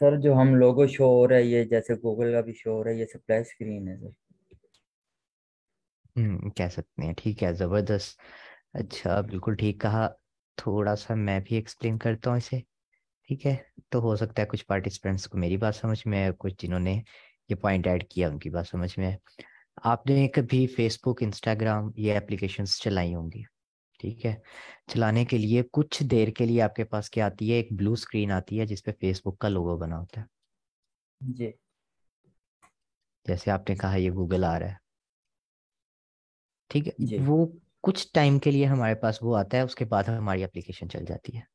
Sir जो हम लोगो show हो रहा है ये जैसे गूगल का भी शो हो रहा है ये सब स्क्रीन है सर हम्म कह सकते हैं ठीक है जबरदस्त अच्छा बिल्कुल ठीक कहा थोड़ा सा मैं भी एक्सप्लेन करता हूँ इसे ठीक है तो हो सकता है कुछ पार्टिसिपेंट्स को मेरी बात समझ में आए कुछ जिन्होंने ये पॉइंट ऐड किया उनकी बात समझ में आपने कभी फेसबुक इंस्टाग्राम ये एप्लीकेशंस चलाई होंगी ठीक है चलाने के लिए कुछ देर के लिए आपके पास क्या आती है एक ब्लू स्क्रीन आती है जिसपे फेसबुक का लोगो बना होता है जी जैसे आपने कहा ये गूगल आ रहा है ठीक है वो कुछ टाइम के लिए हमारे पास वो आता है उसके बाद हमारी एप्लीकेशन चल जाती है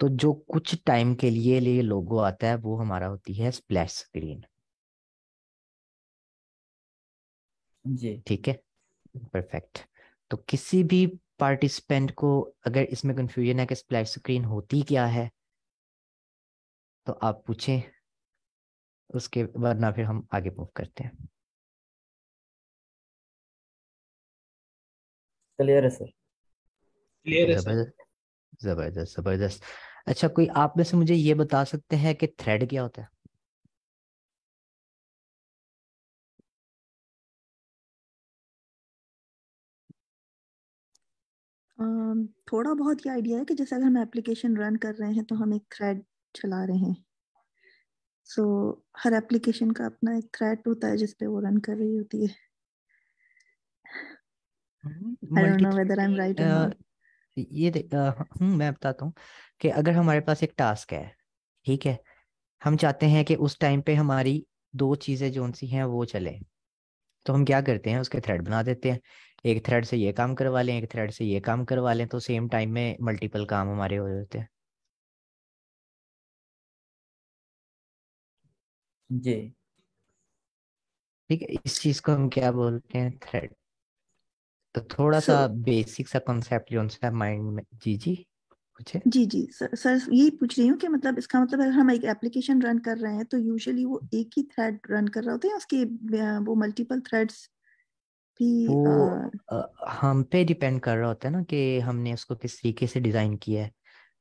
तो जो कुछ टाइम के लिए लिए लोगो आता है वो हमारा होती है स्प्लैश स्क्रीन जी ठीक है परफेक्ट तो किसी भी पार्टिसिपेंट को अगर इसमें कंफ्यूजन है कि स्प्लैश स्क्रीन होती क्या है तो आप पूछें उसके वरना फिर हम आगे मूव करते हैं क्लियर है सर क्लियर है जबरदस्त जबरदस्त अच्छा कोई आप में से मुझे ये बता सकते हैं कि थ्रेड क्या होता है थोड़ा बहुत ये आइडिया है कि जैसे अगर हम एप्लीकेशन रन कर रहे हैं तो हम एक थ्रेड चला रहे हैं सो so, हर एप्लीकेशन का अपना एक थ्रेड होता है जिसपे वो रन कर रही होती है ये हूँ हम्म, मैं बताता हूँ कि अगर हमारे पास एक टास्क है ठीक है हम चाहते हैं कि उस टाइम पे हमारी दो चीज़ें जो सी हैं वो चले तो हम क्या करते हैं उसके थ्रेड बना देते हैं एक थ्रेड से ये काम करवा लें एक थ्रेड से ये काम करवा लें तो सेम टाइम में मल्टीपल काम हमारे हो जाते हैं जी ठीक है इस चीज को हम क्या बोलते हैं थ्रेड तो थोड़ा सर, सा बेसिक सा कॉन्सेप्ट जो उनसे माइंड में जी जी पूछे जी जी सर सर यही पूछ रही हूँ कि मतलब इसका मतलब अगर हम एक एप्लीकेशन रन कर रहे हैं तो यूजुअली वो एक ही थ्रेड रन कर रहा होता है उसके वो मल्टीपल थ्रेड्स भी वो आ, अ, हम पे डिपेंड कर रहा होता है ना कि हमने उसको किस तरीके से डिज़ाइन किया है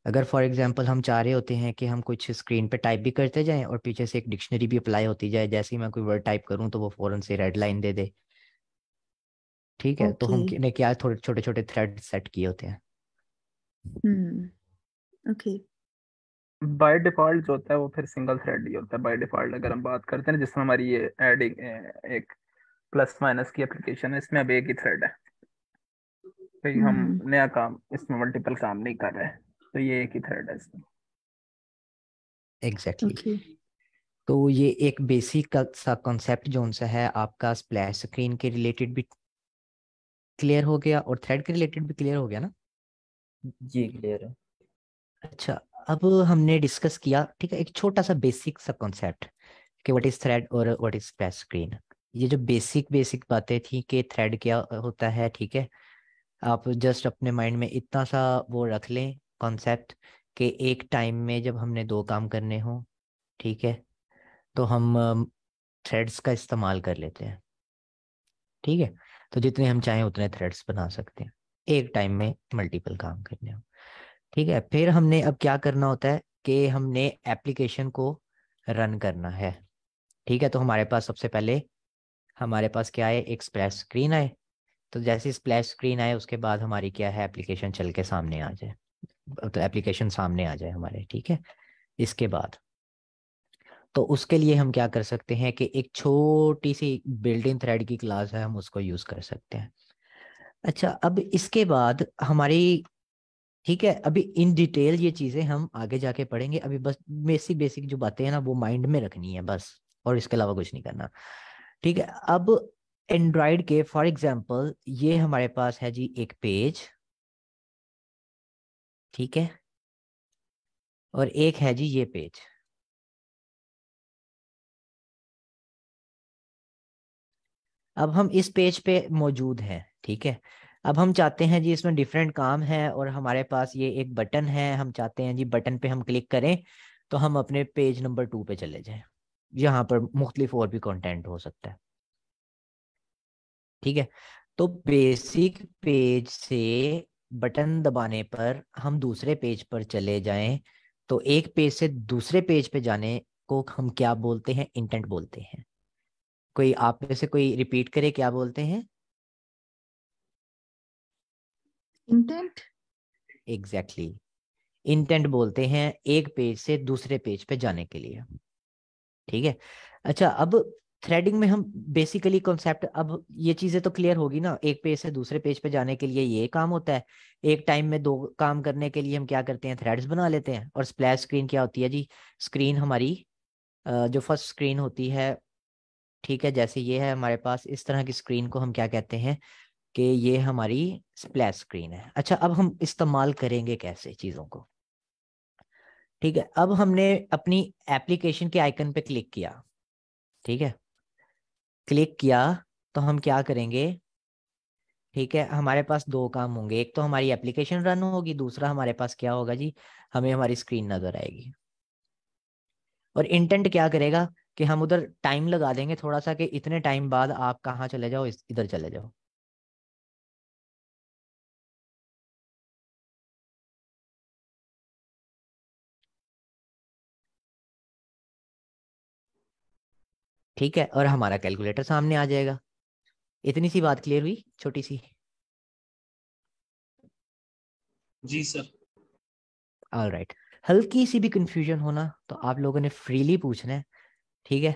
अगर फॉर एग्जांपल हम चाह रहे होते हैं कि हम कुछ स्क्रीन पे टाइप भी करते जाएं और पीछे से एक डिक्शनरी भी अप्लाई होती जाए जैसे ही मैं कोई वर्ड टाइप करूं तो वो फौरन से रेड लाइन दे दे ठीक है तो ओके हम ने क्या थोड़े छोटे छोटे थ्रेड सेट किए होते हैं हम्म, ओके बाय डिफॉल्ट जो होता है वो फिर सिंगल थ्रेड ही होता है बाय डिफॉल्ट अगर हम बात करते हैं जिसमें हमारी ये एडिंग एक प्लस माइनस की एप्लीकेशन है इसमें अब एक ही थ्रेड है तो ये हम हम्म। नया काम इसमें मल्टीपल काम नहीं कर रहे तो ये एक ही थ्रेड है इसमें एग्जैक्टली exactly. okay. तो ये एक बेसिक सा कॉन्सेप्ट जो उनसे है आपका स्प्लैश स्क्रीन के रिलेटेड भी क्लियर हो गया और थ्रेड के रिलेटेड भी क्लियर हो गया ना जी क्लियर है अच्छा अब हमने डिस्कस किया ठीक है एक छोटा सा बेसिक सा कॉन्सेप्ट कि व्हाट इज थ्रेड और व्हाट इज स्प्लैश स्क्रीन ये जो बेसिक बेसिक बातें थी कि थ्रेड क्या होता है ठीक है आप जस्ट अपने माइंड में इतना सा वो रख लें कॉन्सेप्ट कि एक टाइम में जब हमने दो काम करने हो ठीक है तो हम थ्रेड्स का इस्तेमाल कर लेते हैं ठीक है तो जितने हम चाहें उतने थ्रेड्स बना सकते हैं एक टाइम में मल्टीपल काम करने हो ठीक है फिर हमने अब क्या करना होता है कि हमने एप्लीकेशन को रन करना है ठीक है तो हमारे पास सबसे पहले हमारे पास क्या है एक स्प्लैश स्क्रीन आए तो जैसे स्प्लैश स्क्रीन आए उसके बाद हमारी क्या है एप्लीकेशन चल के सामने आ जाए तो मतलब एप्लीकेशन सामने आ जाए हमारे ठीक है इसके बाद तो उसके लिए हम क्या कर सकते हैं कि एक छोटी सी बिल्डिंग थ्रेड की क्लास है हम उसको यूज़ कर सकते हैं अच्छा अब इसके बाद हमारी ठीक है अभी इन डिटेल ये चीज़ें हम आगे जाके पढ़ेंगे अभी बस बेसिक बेसिक जो बातें हैं ना वो माइंड में रखनी है बस और इसके अलावा कुछ नहीं करना ठीक है अब एंड्रॉइड के फॉर एग्जाम्पल ये हमारे पास है जी एक पेज ठीक है और एक है जी ये पेज अब हम इस पेज पे मौजूद हैं ठीक है अब हम चाहते हैं जी इसमें डिफरेंट काम है और हमारे पास ये एक बटन है हम चाहते हैं जी बटन पे हम क्लिक करें तो हम अपने पेज नंबर टू पे चले जाएं यहाँ पर मुख्तलिफ और भी कंटेंट हो सकता है ठीक है तो बेसिक पेज से बटन दबाने पर हम दूसरे पेज पर चले जाएं तो एक पेज से दूसरे पेज पे जाने को हम क्या बोलते हैं इंटेंट बोलते हैं कोई आप में से कोई रिपीट करे क्या बोलते हैं इंटेंट एग्जैक्टली exactly. इंटेंट बोलते हैं एक पेज से दूसरे पेज पे जाने के लिए ठीक है अच्छा अब थ्रेडिंग में हम बेसिकली कॉन्सेप्ट अब ये चीजें तो क्लियर होगी ना एक पेज से दूसरे पेज पे जाने के लिए ये काम होता है एक टाइम में दो काम करने के लिए हम क्या करते हैं थ्रेड्स बना लेते हैं और स्प्लैश स्क्रीन क्या होती है जी स्क्रीन हमारी जो फर्स्ट स्क्रीन होती है ठीक है जैसे ये है हमारे पास इस तरह की स्क्रीन को हम क्या कहते हैं कि ये हमारी स्प्लैश स्क्रीन है अच्छा अब हम इस्तेमाल करेंगे कैसे चीज़ों को ठीक है अब हमने अपनी एप्लीकेशन के आइकन पे क्लिक किया ठीक है क्लिक किया तो हम क्या करेंगे ठीक है हमारे पास दो काम होंगे एक तो हमारी एप्लीकेशन रन होगी दूसरा हमारे पास क्या होगा जी हमें हमारी स्क्रीन नजर आएगी और इंटेंट क्या करेगा कि हम उधर टाइम लगा देंगे थोड़ा सा कि इतने टाइम बाद आप कहाँ चले जाओ इधर चले जाओ ठीक है और हमारा कैलकुलेटर सामने आ जाएगा इतनी सी बात क्लियर हुई छोटी सी जी सर ऑल राइट हल्की सी भी कंफ्यूजन होना तो आप लोगों ने फ्रीली पूछना है ठीक है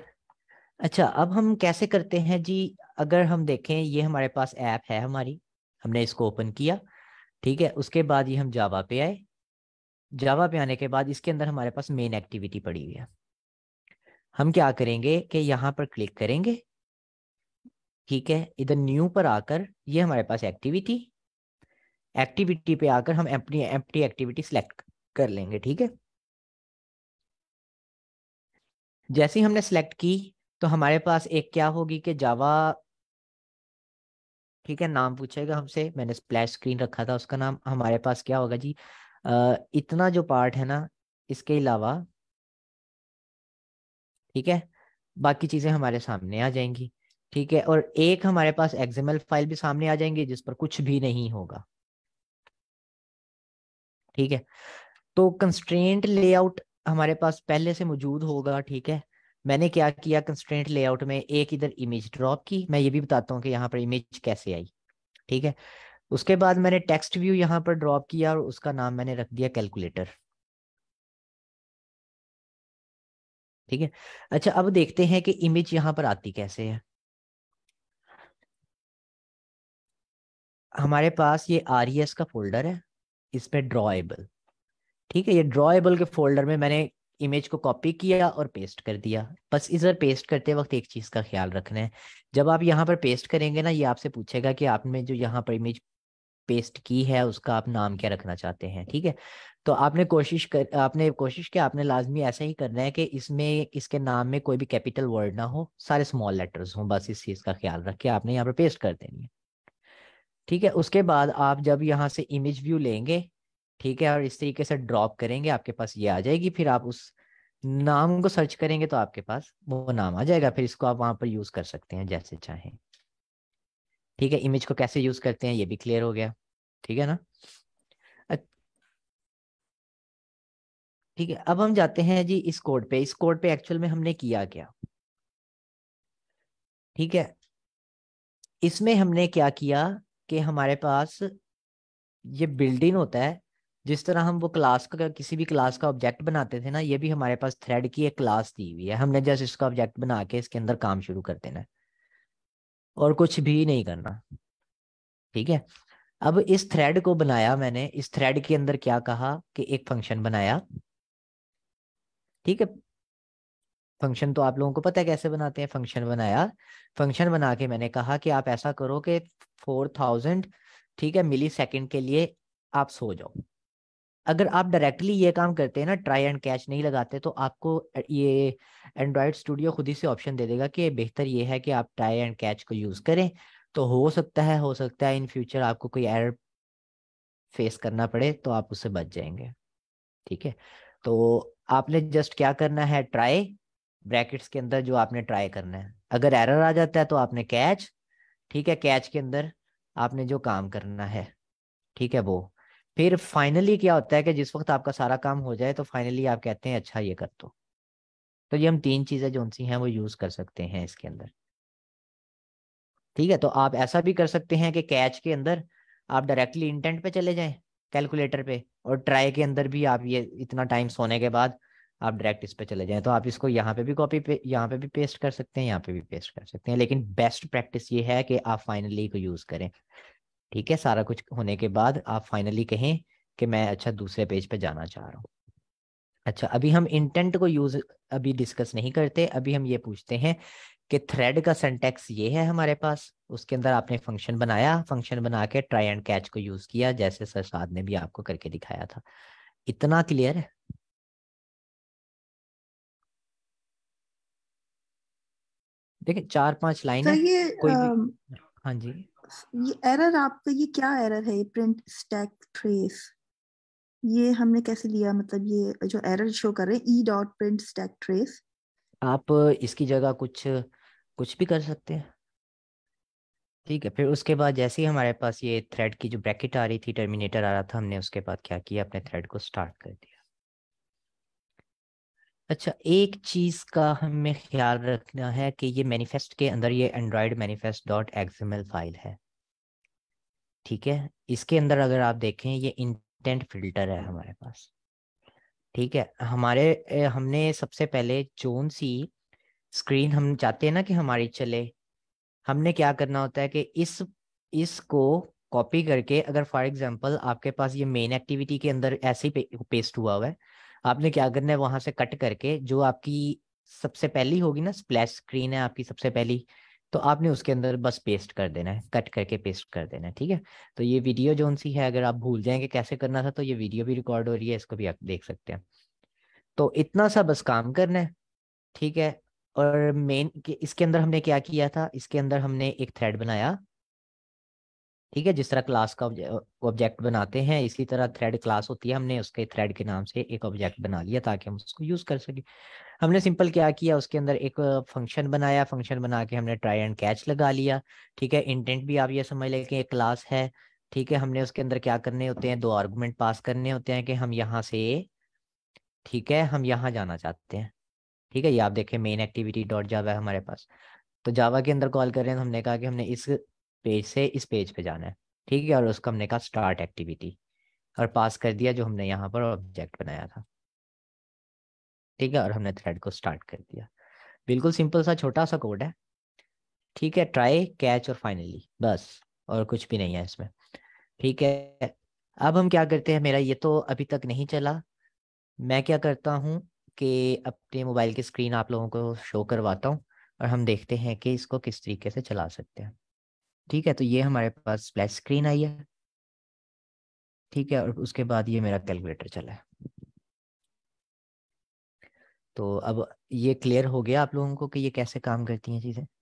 अच्छा अब हम कैसे करते हैं जी अगर हम देखें ये हमारे पास ऐप है हमारी हमने इसको ओपन किया ठीक है उसके बाद ये हम जावा पे आए जावा पे आने के बाद इसके अंदर हमारे पास मेन एक्टिविटी पड़ी हुई है हम क्या करेंगे कि यहाँ पर क्लिक करेंगे ठीक है इधर न्यू पर आकर ये हमारे पास एक्टिविटी एक्टिविटी पे आकर हम अपनी अपनी एक्टिविटी सेलेक्ट कर लेंगे ठीक है जैसे ही हमने सेलेक्ट की तो हमारे पास एक क्या होगी कि जावा ठीक है नाम पूछेगा हमसे मैंने स्प्लैश स्क्रीन रखा था उसका नाम हमारे पास क्या होगा जी आ, इतना जो पार्ट है ना इसके अलावा ठीक है बाकी चीजें हमारे सामने आ जाएंगी ठीक है और एक हमारे पास एक्सएमएल फाइल भी सामने आ जाएंगी जिस पर कुछ भी नहीं होगा ठीक है तो कंस्ट्रेंट लेआउट हमारे पास पहले से मौजूद होगा ठीक है मैंने क्या किया कंस्ट्रेंट लेआउट में एक इधर इमेज ड्रॉप की मैं ये भी बताता हूँ कि यहाँ पर इमेज कैसे आई ठीक है उसके बाद मैंने टेक्स्ट व्यू यहाँ पर ड्रॉप किया और उसका नाम मैंने रख दिया कैलकुलेटर ठीक है अच्छा अब देखते हैं कि इमेज यहाँ पर आती कैसे है हमारे पास ये आर e का फोल्डर है इसमें ड्रॉएबल ठीक है ये ड्रॉएबल के फोल्डर में मैंने इमेज को कॉपी किया और पेस्ट कर दिया बस इधर पेस्ट करते वक्त एक चीज़ का ख्याल रखना है जब आप यहाँ पर पेस्ट करेंगे ना ये आपसे पूछेगा कि आपने जो यहाँ पर इमेज पेस्ट की है उसका आप नाम क्या रखना चाहते हैं ठीक है तो आपने कोशिश कर आपने कोशिश की आपने लाजमी ऐसा ही करना है कि इसमें इसके नाम में कोई भी कैपिटल वर्ड ना हो सारे स्मॉल लेटर्स हों बस इस चीज़ का ख्याल रख के आपने यहाँ पर पेस्ट कर देनी है ठीक है उसके बाद आप जब यहाँ से इमेज व्यू लेंगे ठीक है और इस तरीके से ड्रॉप करेंगे आपके पास ये आ जाएगी फिर आप उस नाम को सर्च करेंगे तो आपके पास वो नाम आ जाएगा फिर इसको आप वहाँ पर यूज़ कर सकते हैं जैसे चाहें ठीक है इमेज को कैसे यूज़ करते हैं ये भी क्लियर हो गया ठीक है ना ठीक है अब हम जाते हैं जी इस कोड पे इस कोड पे एक्चुअल में हमने किया क्या ठीक है इसमें हमने क्या किया कि हमारे पास ये बिल्डिंग होता है जिस तरह हम वो क्लास का किसी भी क्लास का ऑब्जेक्ट बनाते थे ना ये भी हमारे पास थ्रेड की एक क्लास दी हुई है हमने जस्ट इसका ऑब्जेक्ट बना के इसके अंदर काम शुरू कर देना है और कुछ भी नहीं करना ठीक है अब इस थ्रेड को बनाया मैंने इस थ्रेड के अंदर क्या कहा कि एक फंक्शन बनाया ठीक है फंक्शन तो आप लोगों को पता है कैसे बनाते हैं फंक्शन बनाया फंक्शन बना के मैंने कहा कि आप ऐसा करो कि फोर थाउजेंड ठीक है मिली सेकेंड के लिए आप सो जाओ अगर आप डायरेक्टली ये काम करते हैं ना ट्राई एंड कैच नहीं लगाते तो आपको ये एंड्रॉयड स्टूडियो खुद ही से ऑप्शन दे देगा कि बेहतर ये है कि आप ट्राई एंड कैच को यूज़ करें तो हो सकता है हो सकता है इन फ्यूचर आपको कोई एर फेस करना पड़े तो आप उससे बच जाएंगे ठीक है तो आपने जस्ट क्या करना है ट्राई ब्रैकेट्स के अंदर जो आपने ट्राई करना है अगर एरर आ जाता है तो आपने कैच ठीक है कैच के अंदर आपने जो काम करना है ठीक है वो फिर फाइनली क्या होता है कि जिस वक्त आपका सारा काम हो जाए तो फाइनली आप कहते हैं अच्छा ये कर दो तो ये हम तीन चीज़ें जो सी हैं वो यूज़ कर सकते हैं इसके अंदर ठीक है तो आप ऐसा भी कर सकते हैं कि कैच के अंदर आप डायरेक्टली इंटेंट पे चले जाएं कैलकुलेटर पे और ट्राई के अंदर भी आप ये इतना टाइम सोने के बाद आप डायरेक्ट इस पे चले जाएं तो आप इसको यहाँ पे भी कॉपी पे यहाँ पे भी पेस्ट कर सकते हैं यहाँ पे भी पेस्ट कर सकते हैं लेकिन बेस्ट प्रैक्टिस ये है कि आप फाइनली को यूज करें ठीक है सारा कुछ होने के बाद आप फाइनली कहें कि मैं अच्छा दूसरे पेज पे जाना चाह रहा हूँ अच्छा अभी हम इंटेंट को यूज अभी डिस्कस नहीं करते अभी हम ये पूछते हैं कि थ्रेड का सेंटेक्स ये है हमारे पास उसके अंदर आपने फंक्शन बनाया फंक्शन बना के ट्राई एंड कैच को यूज किया जैसे सरसाद ने भी आपको करके दिखाया था इतना क्लियर है देखिए चार पांच लाइन तो ये कोई भी हाँ जी ये एरर आपका ये क्या एरर है ये प्रिंट स्टैक ट्रेस ये हमने कैसे लिया मतलब ये जो एरर शो कर रहे हैं E dot print stack trace आप इसकी जगह कुछ कुछ भी कर सकते हैं ठीक है फिर उसके बाद जैसे ही हमारे पास ये थ्रेड की जो ब्रैकेट आ रही थी टर्मिनेटर आ रहा था हमने उसके बाद क्या किया अपने थ्रेड को स्टार्ट कर दिया अच्छा एक चीज का हमें ख्याल रखना है कि ये मैनिफेस्ट के अंदर ये Android manifest dot XML file है ठीक है इसके अंदर अगर आप देखें ये इंटेंट फिल्टर है हमारे पास ठीक है हमारे हमने सबसे पहले जोन सी स्क्रीन हम चाहते हैं ना कि हमारी चले हमने क्या करना होता है कि इस इसको कॉपी करके अगर फॉर एग्जांपल आपके पास ये मेन एक्टिविटी के अंदर ऐसे ही पेस्ट हुआ हुआ है आपने क्या करना है वहां से कट करके जो आपकी सबसे पहली होगी ना स्प्लैश स्क्रीन है आपकी सबसे पहली तो आपने उसके अंदर बस पेस्ट कर देना है कट करके पेस्ट कर देना है ठीक है तो ये वीडियो जो सी है अगर आप भूल जाएंगे कैसे करना था तो ये वीडियो भी रिकॉर्ड हो रही है इसको भी आप देख सकते हैं तो इतना सा बस काम करना है ठीक है और मेन इसके अंदर हमने क्या किया था इसके अंदर हमने एक थ्रेड बनाया ठीक है जिस तरह क्लास का ऑब्जेक्ट बनाते हैं इसी तरह थ्रेड क्लास होती है हमने उसके थ्रेड के नाम से एक ऑब्जेक्ट बना लिया ताकि हम उसको यूज कर सके हमने सिंपल क्या किया उसके अंदर एक फंक्शन बनाया फंक्शन बना के हमने ट्राई एंड कैच लगा लिया ठीक है इंटेंट भी आप ये समझ लें कि एक क्लास है ठीक है हमने उसके अंदर क्या करने होते हैं दो आर्गूमेंट पास करने होते हैं कि हम यहाँ से ठीक है हम यहाँ जाना चाहते हैं ठीक है ये आप देखें मेन एक्टिविटी डॉट जावा है हमारे पास तो जावा के अंदर कॉल करें तो हमने कहा कि हमने इस पेज से इस पेज पे जाना है ठीक है और उसका हमने कहा स्टार्ट एक्टिविटी और पास कर दिया जो हमने यहाँ पर ऑब्जेक्ट बनाया था ठीक है और हमने थ्रेड को स्टार्ट कर दिया बिल्कुल सिंपल सा छोटा सा कोड है ठीक है ट्राई कैच और फाइनली बस और कुछ भी नहीं है इसमें ठीक है अब हम क्या करते हैं मेरा ये तो अभी तक नहीं चला मैं क्या करता हूँ के अपने मोबाइल की स्क्रीन आप लोगों को शो करवाता हूँ और हम देखते हैं कि इसको किस तरीके से चला सकते हैं ठीक है तो ये हमारे पास स्प्लैश स्क्रीन आई है ठीक है और उसके बाद ये मेरा कैलकुलेटर चला है तो अब ये क्लियर हो गया आप लोगों को कि ये कैसे काम करती हैं चीज़ें